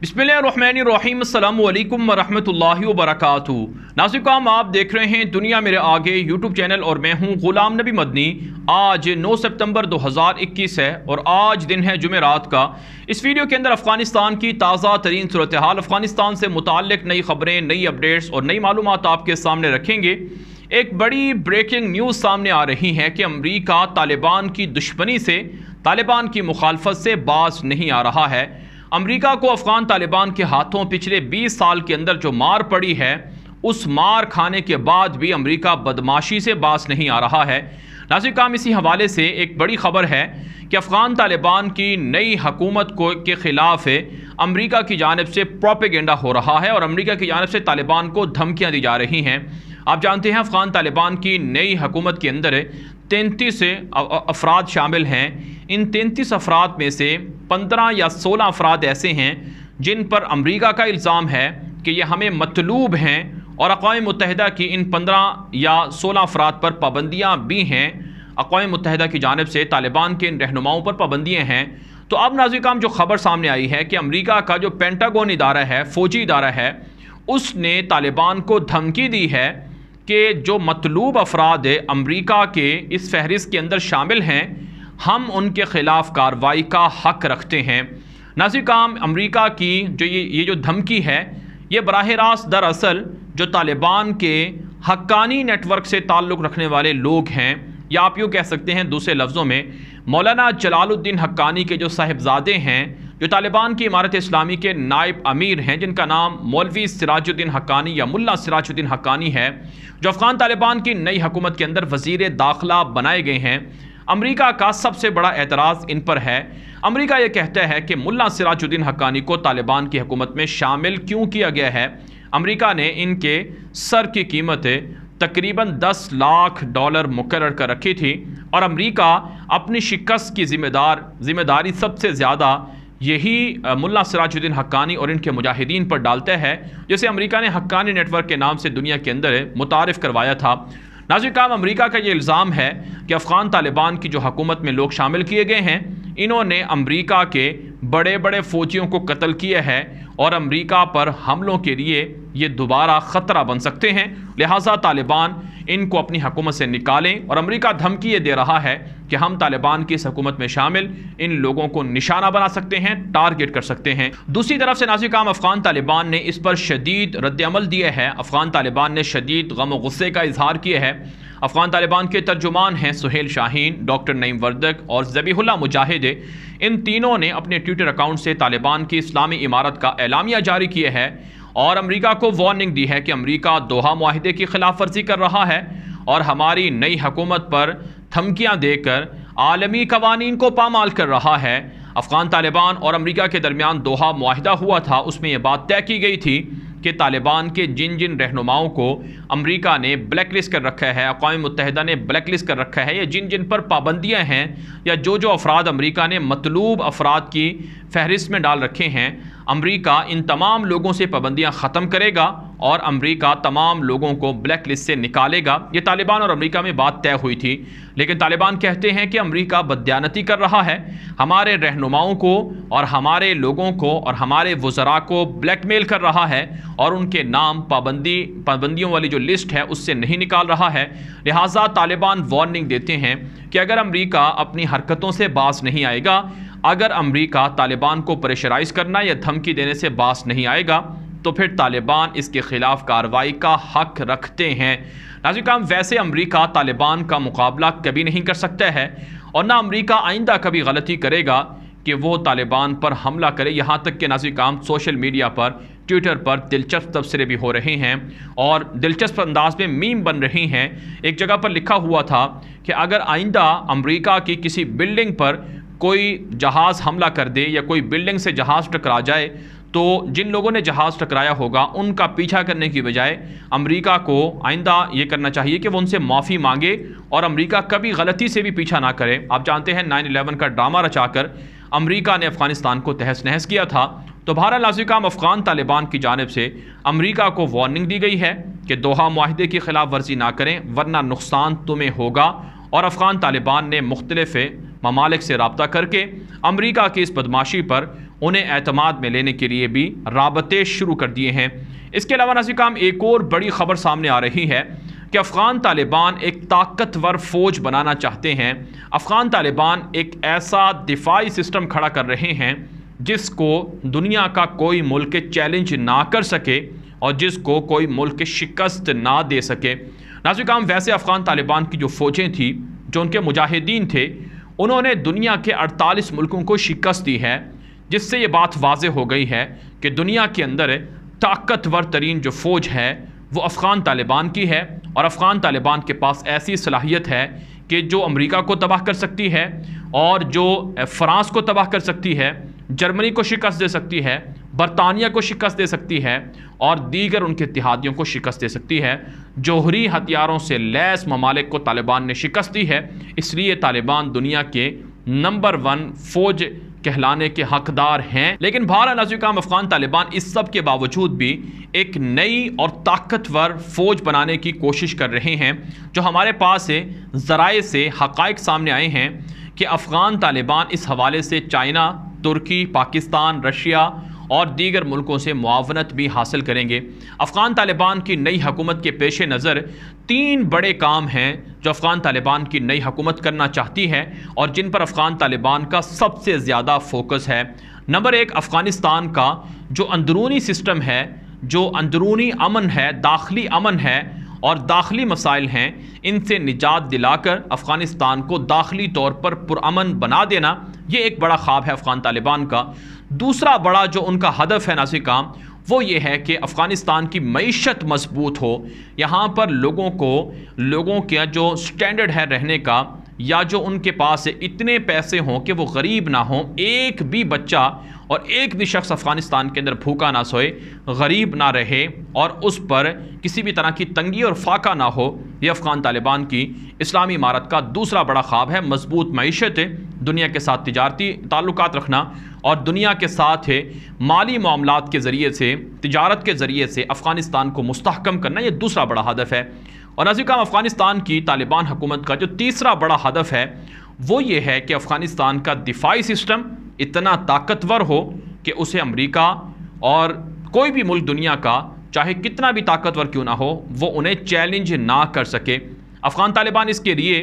बिसमीम वरहमल वरक नाजिक काम आप देख रहे हैं दुनिया मेरे आगे यूट्यूब चैनल और मैं हूं गुलाम नबी मदनी आज 9 सितंबर 2021 है और आज दिन है जुमेरात का इस वीडियो के अंदर अफगानिस्तान की ताज़ा तरीन सूरत हाल अफगानिस्तान से मुतक नई खबरें नई अपडेट्स और नई मालूम आपके सामने रखेंगे एक बड़ी ब्रेकिंग न्यूज़ सामने आ रही है कि अमरीका तालिबान की दुश्मनी से तालिबान की मुखालफत से बाज नहीं आ रहा है अमरीका को अफगान तालिबान के हाथों पिछले बीस साल के अंदर जो मार पड़ी है उस मार खाने के बाद भी अमरीका बदमाशी से बास नहीं आ रहा है नाजिक काम इसी हवाले से एक बड़ी खबर है कि अफ़गान तालिबान की नई हकूमत को के ख़िलाफ़ अमरीका की जानब से प्रोपेगेंडा हो रहा है और अमरीका की जानब से तालिबान को धमकियाँ दी जा रही हैं आप जानते हैं अफ़गान तालिबान की नई हकूमत के अंदर तैंतीस अफराद शामिल हैं इन तैंतीस अफराद में से पंद्रह या सोलह अफराद ऐसे हैं जिन पर अमरीका का इल्ज़ाम है कि ये हमें मतलूब हैं और अकवा मतहदा की इन पंद्रह या सोलह अफराद पर पाबंदियाँ भी हैं अकवा मतहदा की जानब से तालिबान के इन रहनुमाओं पर पाबंदियाँ हैं तो अब नाजिक काम जो खबर सामने आई है कि अमरीका का जो पेंटागोन इदारा है फ़ौजी इदारा है उसने तालिबान को धमकी दी है कि जो मतलूब अफराद अमरीका के इस फहरिस्त के अंदर शामिल हैं हम उनके ख़िलाफ़ कार्रवाई का हक रखते हैं नाजिर काम अमरीका की जो ये ये जो धमकी है ये बरह रास्त दरअसल जो तालिबान के हक्कानी नेटवर्क से ताल्लुक़ रखने वाले लोग हैं या आप यूँ कह सकते हैं दूसरे लफ्ज़ों में मौलाना जलालुद्दीन हक्कानी के जो साहिबजादे हैं जो तालिबान की इमारत इस्लामी के नायब अमीर हैं जिनका नाम मौलवी सिराजुद्दीन हकानी या मुल्ला सिराजुद्दीन हकानी है जो अफ़गान तालिबान की नई हुकूमत के अंदर वजीर दाखिला बनाए गए हैं अमरीका का सबसे बड़ा एतराज़ इन पर है अमरीका ये कहता है कि मुला सिराजुद्दीन हकानी को तालिबान की हुकूमत में शामिल क्यों किया गया है अमरीका ने इनके सर की कीमत तकरीबन 10 लाख डॉलर मुकर कर रखी थी और अमेरिका अपनी शिकस्त की जिम्मेदार जिम्मेदारी सबसे ज़्यादा यही मुल्ला सराजुद्दीन हक्कानी और इनके मुजाहिदीन पर डालते हैं जैसे अमेरिका ने हक्कानी नेटवर्क के नाम से दुनिया के अंदर मुतारफ़ करवाया था नाजिक काम अमरीका का ये इल्ज़ाम है कि अफ़गान तालिबान की जो हकूमत में लोग शामिल किए गए हैं इन्होंने अमरीका के बड़े बड़े फ़ौजियों को कत्ल किया है और अमरीका पर हमलों के लिए ये दोबारा ख़तरा बन सकते हैं लिहाजा तालिबान इनको अपनी हकूमत से निकालें और अमरीका धमकी ये दे रहा है कि हम तालिबान की इस हकूमत में शामिल इन लोगों को निशाना बना सकते हैं टारगेट कर सकते हैं दूसरी तरफ से नाजिकाम अफगान तालिबान ने इस पर शदीद रद्दमल दिए हैं अफगान तालिबान ने शदीद गम गुस्से का इजहार किया है अफगान तालिबान के तर्जुमान हैं सुहेल शाहीन डॉक्टर नईम वर्दक और जबीहुल्ला मुजाहिद इन तीनों ने अपने ट्विटर अकाउंट से तालिबान की इस्लामी इमारत का एलामिया जारी किया है और अमरीका को वार्निंग दी है कि अमरीका दोहा माहे की खिलाफ वर्जी कर रहा है और हमारी नई हकूमत पर धमकियाँ देकर आलमी कवानीन को पामाल कर रहा है अफ़गान तालिबान और अमरीका के दरमियान दोहा माहिदा हुआ था उसमें यह बात तय की गई थी कि तालिबान के जिन जिन रहनुमाओं को अमरीका ने ब्लैक लिस्ट कर रखा है अकवा मुतहदा ने ब्लैक लिस्ट कर रखा है या जिन जिन पर पाबंदियाँ हैं या जो जो अफराद अमरीका ने मतलूब अफराद की फहरिस्त में डाल रखे हैं अमरीका इन तमाम लोगों से पाबंदियाँ ख़त्म करेगा और अमरीका तमाम लोगों को ब्लैक लिस्ट से निकालेगा ये तालिबान और अमरीका में बात तय हुई थी लेकिन तालिबान कहते हैं कि अमरीका बदयानती कर रहा है हमारे रहनुमाओं को और हमारे लोगों को और हमारे वज़रा को ब्लैक मेल कर रहा है और उनके नाम पाबंदी पाबंदियों वाली जो जो लिस्ट है उससे नहीं निकाल रहा है लिहाजा तालिबान वार्निंग देते हैं कि अगर अमरीका अपनी हरकतों से बास नहीं आएगा अगर अमरीका तालिबान को प्रेशराइज करना या धमकी देने से बास नहीं आएगा तो फिर तालिबान इसके खिलाफ कार्रवाई का हक रखते हैं नाजिक काम वैसे अमरीका तालिबान का मुकाबला कभी नहीं कर सकता है और ना अमरीका आइंदा कभी गलती करेगा कि वो तालिबान पर हमला करे यहाँ तक कि नाजिक काम सोशल मीडिया पर ट्विटर पर दिलचस्प तबसरे भी हो रहे हैं और दिलचस्प अंदाज में मीम बन रहे हैं एक जगह पर लिखा हुआ था कि अगर आइंदा अमरीका की किसी बिल्डिंग पर कोई जहाज़ हमला कर दे या कोई बिल्डिंग से जहाज़ टकरा जाए तो जिन लोगों ने जहाज़ टकराया होगा उनका पीछा करने की बजाय अमेरिका को आइंदा ये करना चाहिए कि वो उनसे माफ़ी मांगे और अमेरिका कभी गलती से भी पीछा ना करे आप जानते हैं नाइन 11 का ड्रामा रचाकर अमेरिका ने अफ़गानिस्तान को तहस नहस किया था तो बहरहाल काम अफगान तालिबान की जानब से अमरीका को वार्निंग दी गई है कि दोहा माहदे की खिलाफ वर्जी ना करें वरना नुकसान तुम्हें होगा और अफगान तालिबान ने मुख्तलफ़ ममालिक से रबता करके अमरीका की इस बदमाशी पर उन्हें अतमाद में लेने के लिए भी रबते शुरू कर दिए हैं इसके अलावा काम एक और बड़ी खबर सामने आ रही है कि अफ़गान तालिबान एक ताकतवर फ़ौज बनाना चाहते हैं अफ़गान तालिबान एक ऐसा दिफाई सिस्टम खड़ा कर रहे हैं जिसको दुनिया का कोई मुल्क चैलेंज ना कर सके और जिसको कोई मुल्क शिकस्त ना दे सके नाजिक काम वैसे अफ़गान तालिबान की जो फ़ौजें थी जो उनके मुजाहिदीन थे उन्होंने दुनिया के 48 मुल्कों को शिकस्त दी है जिससे ये बात वाज हो गई है कि दुनिया के अंदर ताकतवर तरीन जो फ़ौज है वो अफ़गान तालिबान की है और अफ़गान तालिबान के पास ऐसी सलाहियत है कि जो अमरीका को तबाह कर सकती है और जो फ़्रांस को तबाह कर सकती है जर्मनी को शिकस्त दे सकती है बरतानिया को शिकस्त दे सकती है और दीगर उनके इतिहादियों को शिकस्त दे सकती है जोहरी हथियारों से लैस ममालिक को तालिबान ने शिकस्त दी है इसलिए तालिबान दुनिया के नंबर वन फौज कहलाने के हकदार हैं लेकिन भारत नाजुकाम अफगान तालिबान इस सब के बावजूद भी एक नई और ताकतवर फौज बनाने की कोशिश कर रहे हैं जो हमारे पास से ज़राए से हक़ सामने आए हैं कि अफ़गान तालिबान इस हवाले से चाइना तुर्की पाकिस्तान रशिया और दीगर मुल्कों से मुआवनत भी हासिल करेंगे अफ़गान तालिबान की नई हकूमत के पेश नज़र तीन बड़े काम हैं जो अफ़गान तालिबान की नई हकूमत करना चाहती है और जिन पर अफ़गान तालिबान का सबसे ज़्यादा फोकस है नंबर एक अफ़गानिस्तान का जो अंदरूनी सिस्टम है जो अंदरूनी अमन है दाखिली अमन है और दाखिली मसाइल हैं इनसे निजात दिलाकर अफ़गानिस्तान को दाखिली तौर पर पुरान बना देना ये एक बड़ा ख्वाब है अफ़गान तालिबान का दूसरा बड़ा जो उनका हदफ है नासिक काम वो ये है कि अफ़गानिस्तान की मीशत मजबूत हो यहाँ पर लोगों को लोगों के जो स्टैंडर्ड है रहने का या जो उनके पास इतने पैसे हों कि वो गरीब ना हों एक भी बच्चा और एक भी शख्स अफ़गानिस्तान के अंदर भूखा ना सोए गरीब ना रहे और उस पर किसी भी तरह की तंगी और फाका ना हो ये अफ़गान तालिबान की इस्लामी इमारत का दूसरा बड़ा ख्वाब है मजबूत मीशत दुनिया के साथ तजारती ताल्लुक रखना और दुनिया के साथ है माली मामलत के ज़रिए से तजारत के ज़रिए से अफ़गानिस्तान को मस्तकम करना यह दूसरा बड़ा हदफ है और अजीम अफ़गानिस्तान की तालिबान हुकूमत का जो तीसरा बड़ा हदफ है वो ये है कि अफ़गानिस्तान का दिफाई सिस्टम इतना ताकतवर हो कि उसे अमरीका और कोई भी मुल्क दुनिया का चाहे कितना भी ताकतवर क्यों ना हो वो उन्हें चैलेंज ना कर सके अफ़गान तालिबान इसके लिए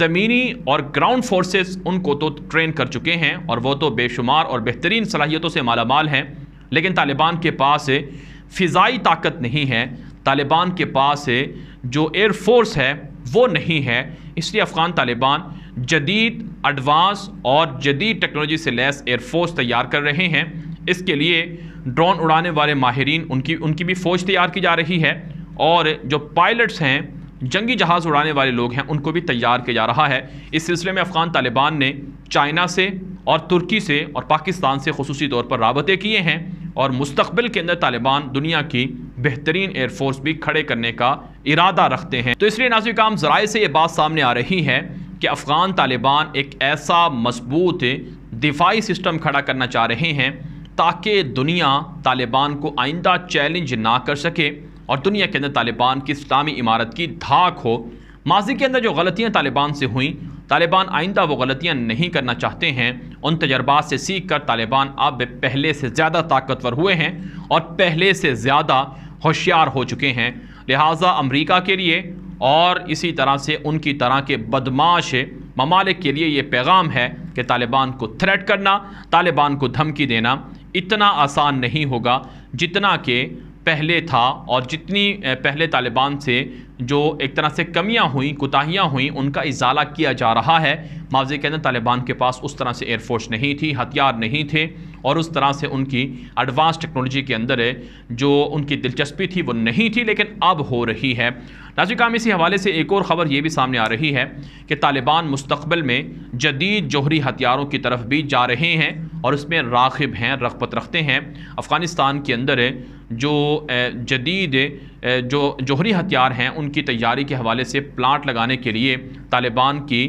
ज़मीनी और ग्राउंड फोर्सेस उनको तो ट्रेन कर चुके हैं और वो तो बेशुमार और बेहतरीन सलाहियतों से मालामाल हैं लेकिन तालिबान के पास फ़िज़ाई ताकत नहीं है तालिबान के पास है जो एयरफोर्स है वो नहीं है इसलिए अफ़गान तालिबान जदीद एडवांस और जदीद टेक्नोलॉजी से लैस एयरफोर्स तैयार कर रहे हैं इसके लिए ड्रोन उड़ाने वाले माहरीन उनकी उनकी भी फ़ौज तैयार की जा रही है और जो पायलट्स हैं जंगी जहाज़ उड़ाने वाले लोग हैं उनको भी तैयार किया जा रहा है इस सिलसिले में अफ़गान तालिबान ने चाइना से और तुर्की से और पाकिस्तान से खसूसी तौर पर रबते किए हैं और मुस्तबिल के अंदर तालिबान दुनिया की बेहतरीन एयरफोर्स भी खड़े करने का इरादा रखते हैं तो इसलिए नाजिक काम जराए से ये बात सामने आ रही है कि अफ़गान तालिबान एक ऐसा मजबूत दिफाई सिस्टम खड़ा करना चाह रहे हैं ताकि दुनिया तालिबान को आइंदा चैलेंज ना कर सके और दुनिया के अंदर तालिबान की इस्लामी इमारत की धाक हो माजी के अंदर जो गलतियाँ तालिबान से हुई तालिबान आइंदा वो गलतियाँ नहीं करना चाहते हैं उन तजर्बात से सीख कर तालिबान अब पहले से ज़्यादा ताकतवर हुए हैं और पहले से ज़्यादा होशियार हो चुके हैं लिहाजा अमरीका के लिए और इसी तरह से उनकी तरह के बदमाश ममालिक के लिए ये पैगाम है कि तालिबान को थ्रेट करना तालिबान को धमकी देना इतना आसान नहीं होगा जितना कि पहले था और जितनी पहले तालिबान से जो एक तरह से कमियां हुई कोताहियाँ हुई उनका इजाला किया जा रहा है माजी के अंदर तालिबान के पास उस तरह से एयरफोर्स नहीं थी हथियार नहीं थे और उस तरह से उनकी एडवांस टेक्नोलॉजी के अंदर जो उनकी दिलचस्पी थी वो नहीं थी लेकिन अब हो रही है नाजी काम इसी हवाले से एक और ख़बर ये भी सामने आ रही है कि तालिबान मुस्तबल में जदीद जोहरी हथियारों की तरफ भी जा रहे हैं और उसमें राखब हैं रगबत रखते हैं अफ़गानिस्तान के अंदर जो जदीद जो जोहरी हथियार हैं उनकी तैयारी के हवाले से प्लांट लगाने के लिए तालिबान की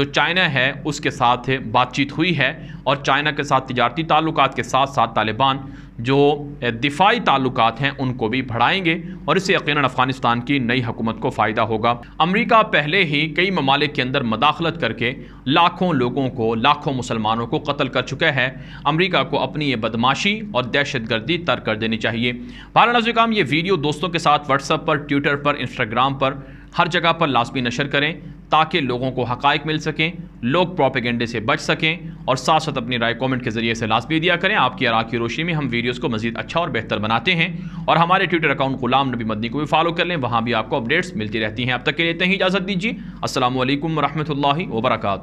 जो चाइना है उसके साथ बातचीत हुई है और चाइना के साथ तजारती ताल्लुक के साथ साथ तालिबान जो दिफाई ताल्लुक हैं उनको भी बढ़ाएंगे और इससे यकीन अफगानिस्तान की नई हुकूमत को फ़ायदा होगा अमरीका पहले ही कई ममालिक के अंदर मदाखलत करके लाखों लोगों को लाखों मुसलमानों को कत्ल कर चुका है अमरीका को अपनी ये बदमाशी और दहशत गर्दी तर कर देनी चाहिए भारत काम ये वीडियो दोस्तों के साथ व्हाट्सअप पर ट्विटर पर इंस्टाग्राम पर हर जगह पर लाजमी नशर करें ताकि लोगों को हक़ मिल सकें लोग प्रोपेगेंडे से बच सकें और साथ साथ अपनी राय कमेंट के जरिए से लाजमी दिया करें आपकी अरा की रोशनी में हम वीडियोस को मजीद अच्छा और बेहतर बनाते हैं और हमारे ट्विटर अकाउंट गुलाम नबी मदनी को भी फॉलो कर लें वहाँ भी आपको अपडेट्स मिलती रहती हैं अब तक के लिए इतना ही इजाज़त दीजिए असल वरहमल वर्का